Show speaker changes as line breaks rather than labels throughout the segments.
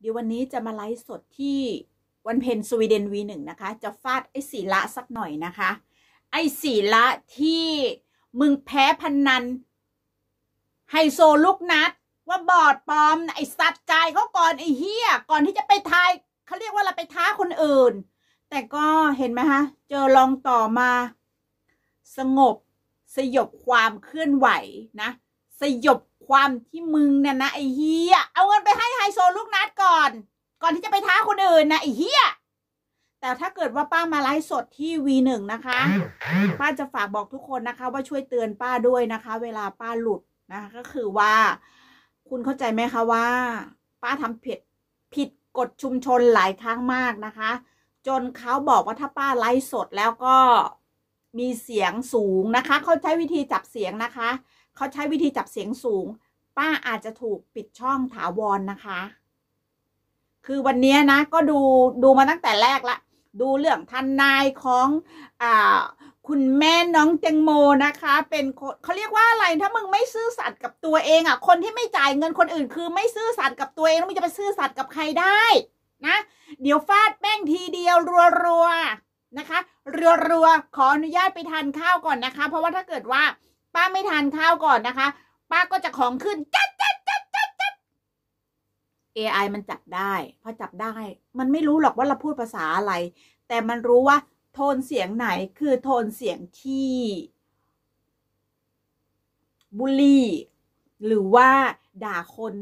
เดี๋ยววันนี้จะมาไลฟ์สดที่วันเพนสวีเดนวีหนึ่งนะคะ จะฟาดไอ้สีละสักหน่อยนะคะ ไอ้สีละที่มึงแพ้พันนัน ไฮโซลูกนัดว่าบอดปลอม ไอ้สัตว์ใจเขาก่อน ไอ้เฮียก่อนที่จะไปทายเขาเรียกว่าเราไปท้าคนอื่น แต่ก็เห็นไหมฮะ เจอลองต่อมา สงบสยบความเคลื่อนไหวนะสยบความที่มึงเนี่ยนะไอ้เฮียเอาเงินไปให้ไฮโซลูกนัดก่อน ก่อนที่จะไปท้าคนอื่นนะไอ้เฮียแต่ถ้าเกิดว่าป้ามาไลฟ์สดที่วีหนึ่งนะคะ ป้าจะฝากบอกทุกคนนะคะ ว่าช่วยเตือนป้าด้วยนะคะ เวลาป้าหลุดนะะก็คือว่า คุณเข้าใจไหมคะว่า ป้าทำผิดผิดกฎชุมชนหลายครั้งมากนะคะ จนเขาบอกว่าถ้าป้าไลฟ์สดแล้วก็มีเสียงสูงนะคะเขาใช้วิธีจับเสียงนะคะเขาใช้วิธีจับเสียงสูง ป้าอาจจะถูกปิดช่องถาวรนนะคะ คือวันนี้นะก็ดูดูมาตั้งแต่แรกละ ดูเรื่องทันนายของอ่าคุณแม่น้องแตงโมนะคะ เป็นคนเขาเรียกว่าอะไร ถ้ามึงไม่ซื่อสัตย์กับตัวเองอ่ะ คนที่ไม่จ่ายเงินคนอื่น คือไม่ซื่อสัตย์กับตัวเองแล้วมึงจะไปซื่อสัตย์กับใครได้นะ เดี๋ยวฟาดแป้งทีเดียวรัวๆนะคะ รัวๆขออนุญาตไปทานข้าวก่อนนะคะ เพราะว่าถ้าเกิดว่าป้าไม่ทานข้าวก่อนนะคะ ป้าก็จะของขึ้นจัดจัดจัดจัดจัด AI มันจับได้พอจับได้ มันไม่รู้หรอกว่าเราพูดภาษาอะไร แต่มันรู้ว่า โทนเสียงไหน คือโทนเสียงที่บูลลี่ หรือว่าด่าคน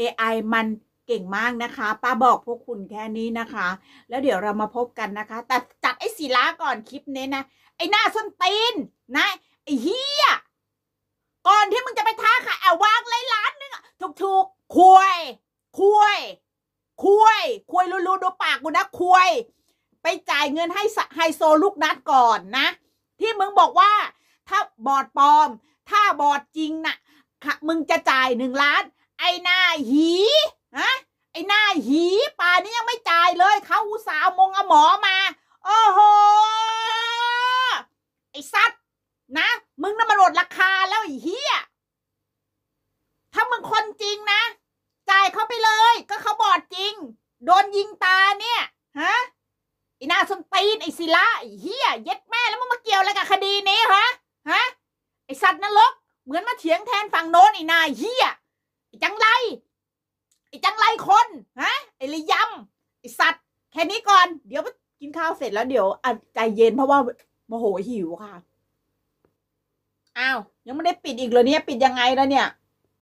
AI มันเก่งมากนะคะ ป้าบอกพวกคุณแค่นี้นะคะ แล้วเดี๋ยวเรามาพบกันนะคะ แต่จัดไอ้ศิลาก่อนคลิปนี้นะ ไอ้หน้าส้นตีน นะไอ้เฮียก่อนที่มึงจะไปท้าข่ยแอบวางเลยล้านนึงถูกถูกคุยคุยคุยคุยรู้้ดูปากกูนะคุยไปจ่ายเงินให้ไฮโซลูกนัดก่อนนะ ที่มึงบอกว่า ถ้าบอดปลอม ถ้าบอดจริงนะ่ะ มึงจะจ่ายหนึ่งล้าน ไอ้หน้าหีฮะไอ้หน้าหี ป่านี้ยังไม่จ่ายเลยเขาอุตส่าห์มงอหมอมาคาแล้ว ไอ้เฮียถ้ามึงคนจริงนะ จ่ายเขาไปเลย ก็เขาบอดจริง โดนยิงตาเนี่ย ฮะไอ้นาสนตีน ไอ้ศิละไอ้เฮียเย็ดแม่แล้วมึงมาเกี่ยวอะไรกับคดีนี้ฮะ ฮะไอ้สัตว์นรก เหมือนมาเถียงแทนฝั่งโน้น ไอ้นาเฮียไอ้จังไรไอ้จังไรคน ฮะไอ้ลิยำไอ้สัตว์แค่นี้ก่อน เดี๋ยวกินข้าวเสร็จแล้วเดี๋ยวใจเย็นเพราะว่าโมโหหิวค่ะอ้าวยังไม่ได้ปิดอีกเลยเนี่ยปิดยังไงแล้วเนี่ย